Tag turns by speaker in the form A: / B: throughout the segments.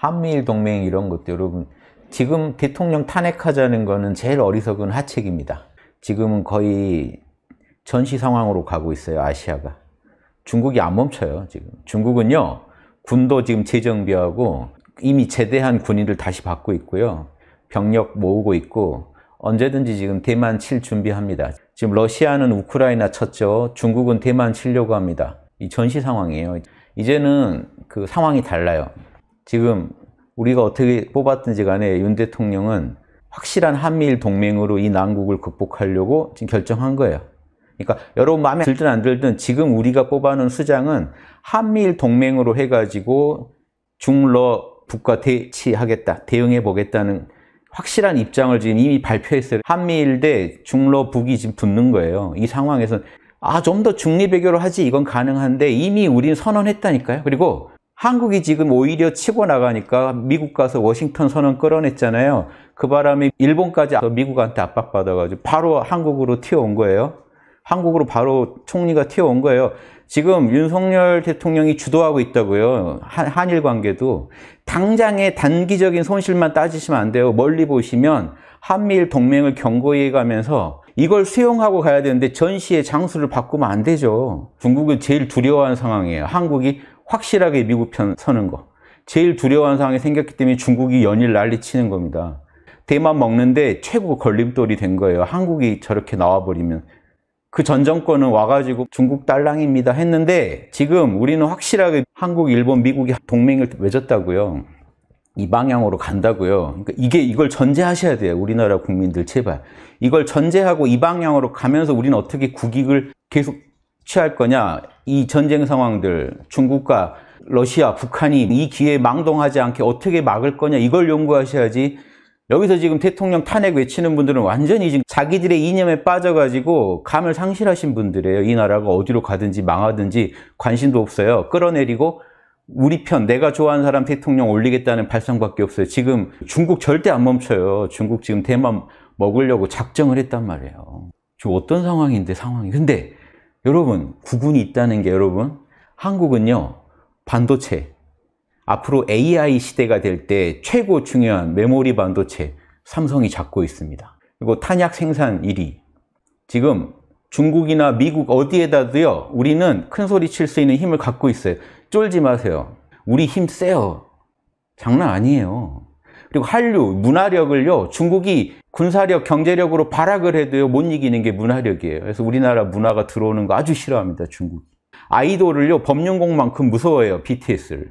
A: 한미일 동맹 이런 것도 여러분 지금 대통령 탄핵하자는 거는 제일 어리석은 하책입니다. 지금은 거의 전시 상황으로 가고 있어요. 아시아가. 중국이 안 멈춰요. 지금 중국은요. 군도 지금 재정비하고 이미 제대한 군인을 다시 받고 있고요. 병력 모으고 있고 언제든지 지금 대만 칠 준비합니다. 지금 러시아는 우크라이나 쳤죠. 중국은 대만 치려고 합니다. 이 전시 상황이에요. 이제는 그 상황이 달라요. 지금 우리가 어떻게 뽑았든지 간에 윤 대통령은 확실한 한미일 동맹으로 이 난국을 극복하려고 지금 결정한 거예요. 그러니까 여러분 마음에 들든 안 들든 지금 우리가 뽑아놓은 수장은 한미일 동맹으로 해가지고 중러 북과 대치하겠다, 대응해 보겠다는 확실한 입장을 지금 이미 발표했어요. 한미일 대 중러 북이 지금 붙는 거예요. 이 상황에서 아, 좀 더 중립외교로 하지 이건 가능한데 이미 우린 선언했다니까요. 그리고 한국이 지금 오히려 치고 나가니까 미국 가서 워싱턴 선언 끌어냈잖아요. 그 바람에 일본까지 미국한테 압박받아가지고 바로 한국으로 튀어온 거예요. 한국으로 바로 총리가 튀어온 거예요. 지금 윤석열 대통령이 주도하고 있다고요. 한, 일 관계도. 당장의 단기적인 손실만 따지시면 안 돼요. 멀리 보시면 한미일 동맹을 경고해 가면서 이걸 수용하고 가야 되는데 전시의 장수를 바꾸면 안 되죠. 중국은 제일 두려워하는 상황이에요. 한국이 확실하게 미국 편 서는 거 제일 두려운 상황이 생겼기 때문에 중국이 연일 난리치는 겁니다 대만 먹는데 최고 걸림돌이 된 거예요 한국이 저렇게 나와버리면 그전 정권은 와가지고 중국 딸랑입니다 했는데 지금 우리는 확실하게 한국, 일본, 미국이 동맹을 맺었다고요 이 방향으로 간다고요 그러니까 이게 이걸 전제하셔야 돼요 우리나라 국민들 제발 이걸 전제하고 이 방향으로 가면서 우리는 어떻게 국익을 계속 취할 거냐 이 전쟁 상황들 중국과 러시아, 북한이 이 기회에 망동하지 않게 어떻게 막을 거냐 이걸 연구하셔야지 여기서 지금 대통령 탄핵 외치는 분들은 완전히 지금 자기들의 이념에 빠져가지고 감을 상실하신 분들이에요. 이 나라가 어디로 가든지 망하든지 관심도 없어요. 끌어내리고 우리 편, 내가 좋아하는 사람 대통령 올리겠다는 발상밖에 없어요. 지금 중국 절대 안 멈춰요. 중국 지금 대만 먹으려고 작정을 했단 말이에요. 지금 어떤 상황인데 상황이. 근데 여러분 구군이 있다는 게 여러분 한국은요 반도체 앞으로 AI 시대가 될 때 최고 중요한 메모리 반도체 삼성이 잡고 있습니다 그리고 탄약 생산 1위 지금 중국이나 미국 어디에다도요 우리는 큰소리 칠 수 있는 힘을 갖고 있어요 쫄지 마세요 우리 힘 세요 장난 아니에요 그리고 한류, 문화력을요 중국이 군사력, 경제력으로 발악을 해도 못 이기는 게 문화력이에요. 그래서 우리나라 문화가 들어오는 거 아주 싫어합니다, 중국이. 아이돌을요, 법륜공만큼 무서워해요, BTS를.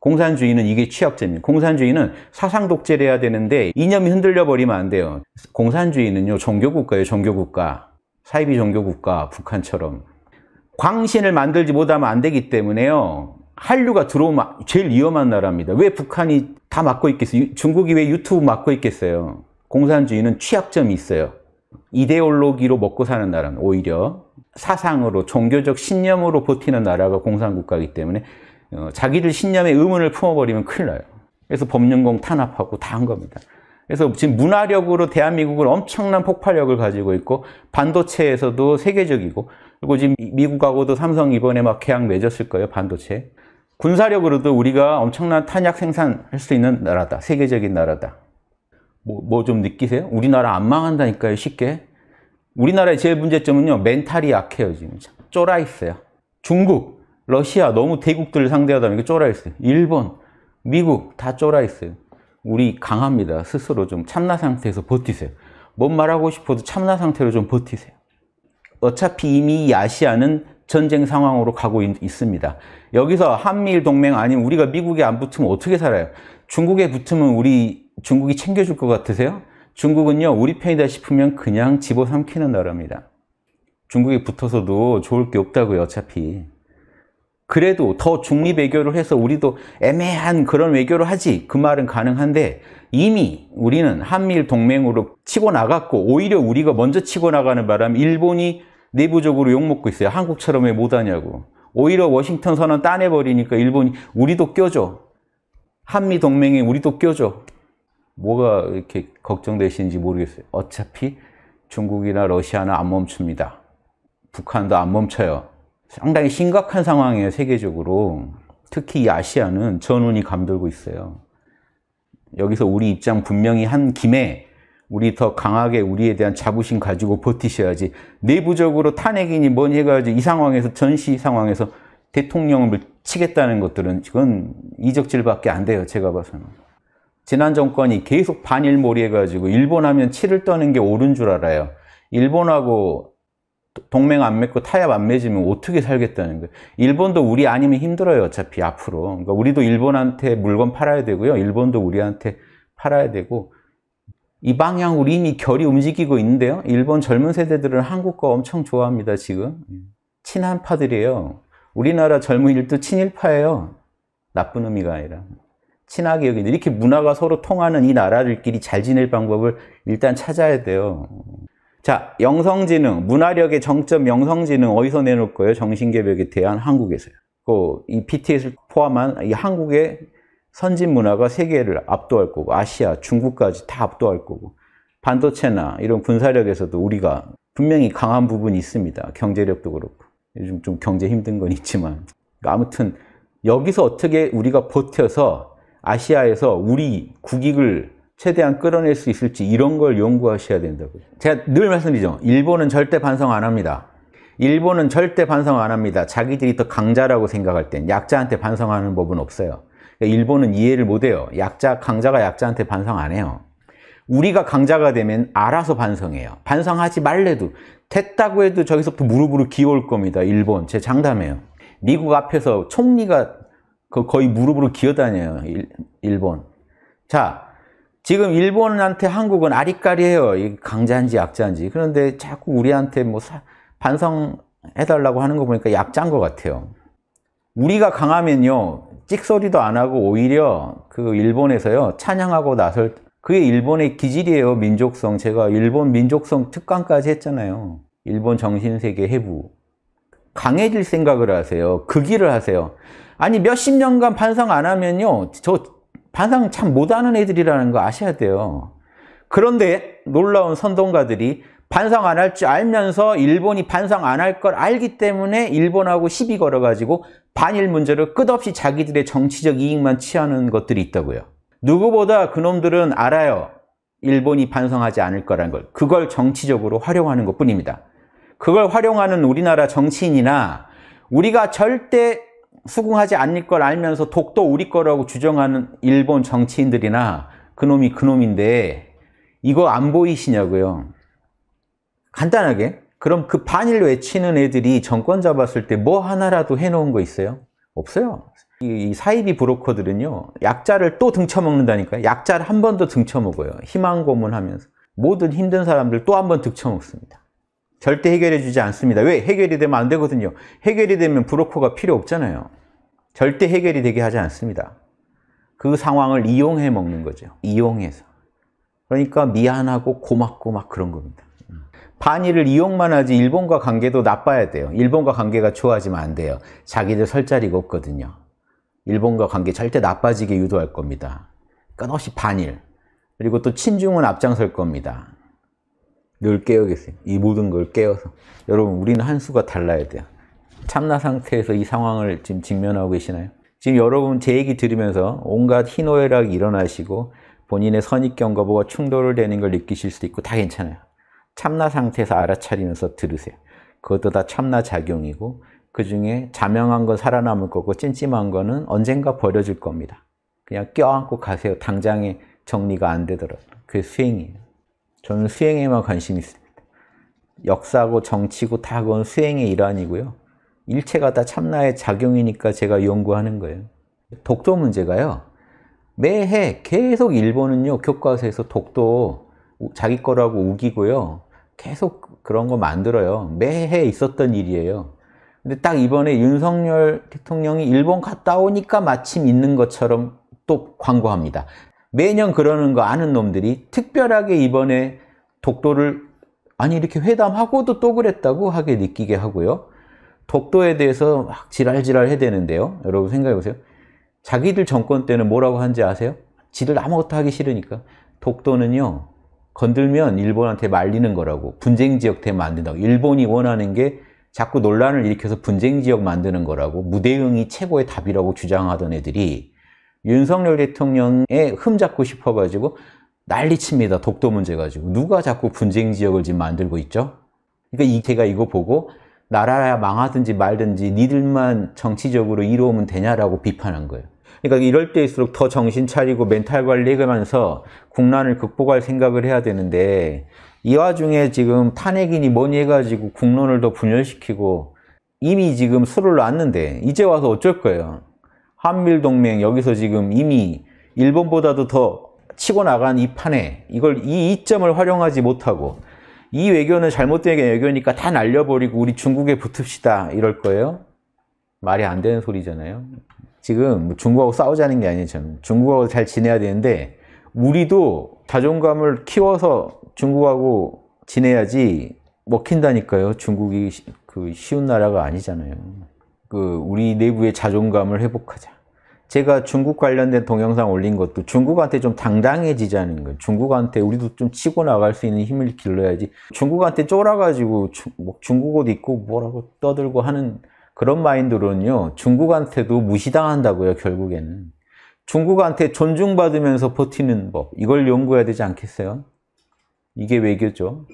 A: 공산주의는 이게 취약점이에요. 공산주의는 사상 독재를 해야 되는데 이념이 흔들려 버리면 안 돼요. 공산주의는요, 종교국가예요, 종교국가. 사이비 종교국가, 북한처럼. 광신을 만들지 못하면 안 되기 때문에요. 한류가 들어오면 제일 위험한 나라입니다. 왜 북한이 다 막고 있겠어요? 중국이 왜 유튜브 막고 있겠어요? 공산주의는 취약점이 있어요. 이데올로기로 먹고 사는 나라는 오히려 사상으로 종교적 신념으로 버티는 나라가 공산국가이기 때문에 어, 자기들 신념에 의문을 품어버리면 큰일 나요. 그래서 법령공 탄압하고 다 한 겁니다. 그래서 지금 문화력으로 대한민국은 엄청난 폭발력을 가지고 있고 반도체에서도 세계적이고 그리고 지금 미국하고도 삼성 이번에 막 계약 맺었을 거예요 반도체 군사력으로도 우리가 엄청난 탄약 생산할 수 있는 나라다 세계적인 나라다 뭐, 뭐좀 느끼세요? 우리나라 안 망한다니까요, 쉽게. 우리나라의 제일 문제점은요, 멘탈이 약해요, 지금. 쫄아 있어요. 중국, 러시아, 너무 대국들을 상대하다 보니까 쫄아 있어요. 일본, 미국, 다 쫄아 있어요. 우리 강합니다. 스스로 좀 참나 상태에서 버티세요. 뭔 말하고 싶어도 참나 상태로 좀 버티세요. 어차피 이미 아시아는 전쟁 상황으로 가고 있, 습니다 여기서 한미일 동맹 아니면 우리가 미국에 안 붙으면 어떻게 살아요? 중국에 붙으면 우리 중국이 챙겨줄 것 같으세요? 중국은요 우리 편이다 싶으면 그냥 집어삼키는 나라입니다 중국에 붙어서도 좋을 게 없다고요 어차피 그래도 더 중립 외교를 해서 우리도 애매한 그런 외교를 하지 그 말은 가능한데 이미 우리는 한미일 동맹으로 치고 나갔고 오히려 우리가 먼저 치고 나가는 바람 일본이 내부적으로 욕먹고 있어요 한국처럼 왜 못하냐고 오히려 워싱턴 선언 따내버리니까 일본이 우리도 껴줘 한미 동맹에 우리도 껴줘 뭐가 이렇게 걱정되시는지 모르겠어요. 어차피 중국이나 러시아는 안 멈춥니다. 북한도 안 멈춰요. 상당히 심각한 상황이에요, 세계적으로. 특히 아시아는 전운이 감돌고 있어요. 여기서 우리 입장 분명히 한 김에 우리 더 강하게 우리에 대한 자부심 가지고 버티셔야지 내부적으로 탄핵이니 뭐니 해가지고 이 상황에서 전시 상황에서 대통령을 치겠다는 것들은 그건 이적질밖에 안 돼요 제가 봐서는 지난 정권이 계속 반일몰이 해가지고 일본 하면 치를 떠는 게 옳은 줄 알아요. 일본하고 동맹 안 맺고 타협 안 맺으면 어떻게 살겠다는 거예요. 일본도 우리 아니면 힘들어요. 어차피 앞으로. 그러니까 우리도 일본한테 물건 팔아야 되고요. 일본도 우리한테 팔아야 되고 이 방향 우리 이미 결이 움직이고 있는데요. 일본 젊은 세대들은 한국 과 엄청 좋아합니다. 지금 친한파들이에요. 우리나라 젊은 일도 친일파예요. 나쁜 의미가 아니라. 친하게 여기는 이렇게 문화가 서로 통하는 이 나라들끼리 잘 지낼 방법을 일단 찾아야 돼요. 자, 영성지능, 문화력의 정점 영성지능 어디서 내놓을 거예요? 정신개벽에 대한 한국에서요. 그이 BTS를 포함한 이 한국의 선진 문화가 세계를 압도할 거고 아시아, 중국까지 다 압도할 거고 반도체나 이런 군사력에서도 우리가 분명히 강한 부분이 있습니다. 경제력도 그렇고 요즘 좀 경제 힘든 건 있지만 아무튼 여기서 어떻게 우리가 버텨서 아시아에서 우리 국익을 최대한 끌어낼 수 있을지 이런 걸 연구하셔야 된다고요. 제가 늘 말씀드리죠. 일본은 절대 반성 안 합니다. 일본은 절대 반성 안 합니다. 자기들이 더 강자라고 생각할 땐 약자한테 반성하는 법은 없어요. 그러니까 일본은 이해를 못해요. 약자, 강자가 약자한테 반성 안 해요. 우리가 강자가 되면 알아서 반성해요. 반성하지 말래도 됐다고 해도 저기서부터 무릎으로 기어올 겁니다. 일본. 제 장담해요. 미국 앞에서 총리가 그 거의 무릎으로 기어다녀요. 일, 본 자, 지금 일본한테 한국은 아리까리해요. 강자인지 약자인지. 그런데 자꾸 우리한테 뭐 사, 반성해달라고 하는 거 보니까 약자인 것 같아요. 우리가 강하면요. 찍소리도 안 하고 오히려 그 일본에서요. 찬양하고 나설 그게 일본의 기질이에요. 민족성. 제가 일본 민족성 특강까지 했잖아요. 일본 정신세계 해부. 강해질 생각을 하세요. 극기를 그 하세요. 아니 몇십 년간 반성 안 하면요. 저 반성 참 못하는 애들이라는 거 아셔야 돼요. 그런데 놀라운 선동가들이 반성 안 할 줄 알면서 일본이 반성 안 할 걸 알기 때문에 일본하고 시비 걸어가지고 반일 문제를 끝없이 자기들의 정치적 이익만 취하는 것들이 있다고요. 누구보다 그놈들은 알아요. 일본이 반성하지 않을 거란 걸. 그걸 정치적으로 활용하는 것 뿐입니다. 그걸 활용하는 우리나라 정치인이나 우리가 절대 수긍하지 않을 걸 알면서 독도 우리 거라고 주장하는 일본 정치인들이나 그놈이 그놈인데 이거 안 보이시냐고요. 간단하게 그럼 그 반일 외치는 애들이 정권 잡았을 때 뭐 하나라도 해놓은 거 있어요? 없어요. 이 사이비 브로커들은요. 약자를 또 등쳐먹는다니까요. 약자를 한 번 더 등쳐먹어요. 희망 고문하면서. 모든 힘든 사람들 또 한 번 등쳐먹습니다. 절대 해결해 주지 않습니다. 왜? 해결이 되면 안 되거든요. 해결이 되면 브로커가 필요 없잖아요. 절대 해결이 되게 하지 않습니다. 그 상황을 이용해 먹는 거죠. 이용해서. 그러니까 미안하고 고맙고 막 그런 겁니다. 반일을 이용만 하지 일본과 관계도 나빠야 돼요. 일본과 관계가 좋아지면 안 돼요. 자기들 설 자리가 없거든요. 일본과 관계 절대 나빠지게 유도할 겁니다. 끝없이 반일. 그리고 또 친중은 앞장설 겁니다. 늘 깨어겠어요. 이 모든 걸 깨어서. 여러분, 우리는 한 수가 달라야 돼요. 참나 상태에서 이 상황을 지금 직면하고 계시나요? 지금 여러분 제 얘기 들으면서 온갖 희노애락이 일어나시고 본인의 선입견과 뭐가 충돌을 되는 걸 느끼실 수도 있고 다 괜찮아요. 참나 상태에서 알아차리면서 들으세요. 그것도 다 참나 작용이고 그 중에 자명한 건 살아남을 거고 찜찜한 거는 언젠가 버려질 겁니다. 그냥 껴안고 가세요. 당장에 정리가 안 되더라도. 그게 수행이에요. 저는 수행에만 관심이 있습니다. 역사고 정치고 다 그건 수행의 일환이고요. 일체가 다 참나의 작용이니까 제가 연구하는 거예요. 독도 문제가요. 매해 계속 일본은요, 교과서에서 독도 자기 거라고 우기고요. 계속 그런 거 만들어요. 매해 있었던 일이에요. 근데 딱 이번에 윤석열 대통령이 일본 갔다 오니까 마침 있는 것처럼 또 광고합니다. 매년 그러는 거 아는 놈들이 특별하게 이번에 독도를 아니 이렇게 회담하고도 또 그랬다고 하게 느끼게 하고요. 독도에 대해서 막 지랄지랄 해대는데요. 여러분 생각해 보세요. 자기들 정권 때는 뭐라고 한지 아세요? 지들 아무것도 하기 싫으니까 독도는요 건들면 일본한테 말리는 거라고 분쟁지역 되면 안 된다고 일본이 원하는 게 자꾸 논란을 일으켜서 분쟁지역 만드는 거라고 무대응이 최고의 답이라고 주장하던 애들이 윤석열 대통령의 흠 잡고 싶어가지고 난리칩니다. 독도 문제 가지고. 누가 자꾸 분쟁 지역을 지금 만들고 있죠? 그러니까 이태가 이거 보고 나라야 망하든지 말든지 니들만 정치적으로 이루면 되냐라고 비판한 거예요. 그러니까 이럴 때일수록 더 정신 차리고 멘탈 관리하면서 국난을 극복할 생각을 해야 되는데 이 와중에 지금 탄핵이니 뭐니 해가지고 국론을 더 분열시키고 이미 지금 술을 놨는데 이제 와서 어쩔 거예요. 한밀동맹 여기서 지금 이미 일본보다도 더 치고 나간 이 판에 이걸 이 이점을 활용하지 못하고 이 외교는 잘못된 외교니까 다 날려버리고 우리 중국에 붙읍시다 이럴 거예요? 말이 안 되는 소리잖아요. 지금 뭐 중국하고 싸우자는 게 아니죠. 중국하고 잘 지내야 되는데 우리도 자존감을 키워서 중국하고 지내야지 먹힌다니까요. 중국이 그 쉬운 나라가 아니잖아요. 그 우리 내부의 자존감을 회복하자. 제가 중국 관련된 동영상 올린 것도 중국한테 좀 당당해지자는 거예요. 중국한테 우리도 좀 치고 나갈 수 있는 힘을 길러야지. 중국한테 쫄아가지고 주, 뭐 중국 옷 입고 뭐라고 떠들고 하는 그런 마인드로는요. 중국한테도 무시당한다고요. 결국에는. 중국한테 존중받으면서 버티는 법. 이걸 연구해야 되지 않겠어요? 이게 외교죠.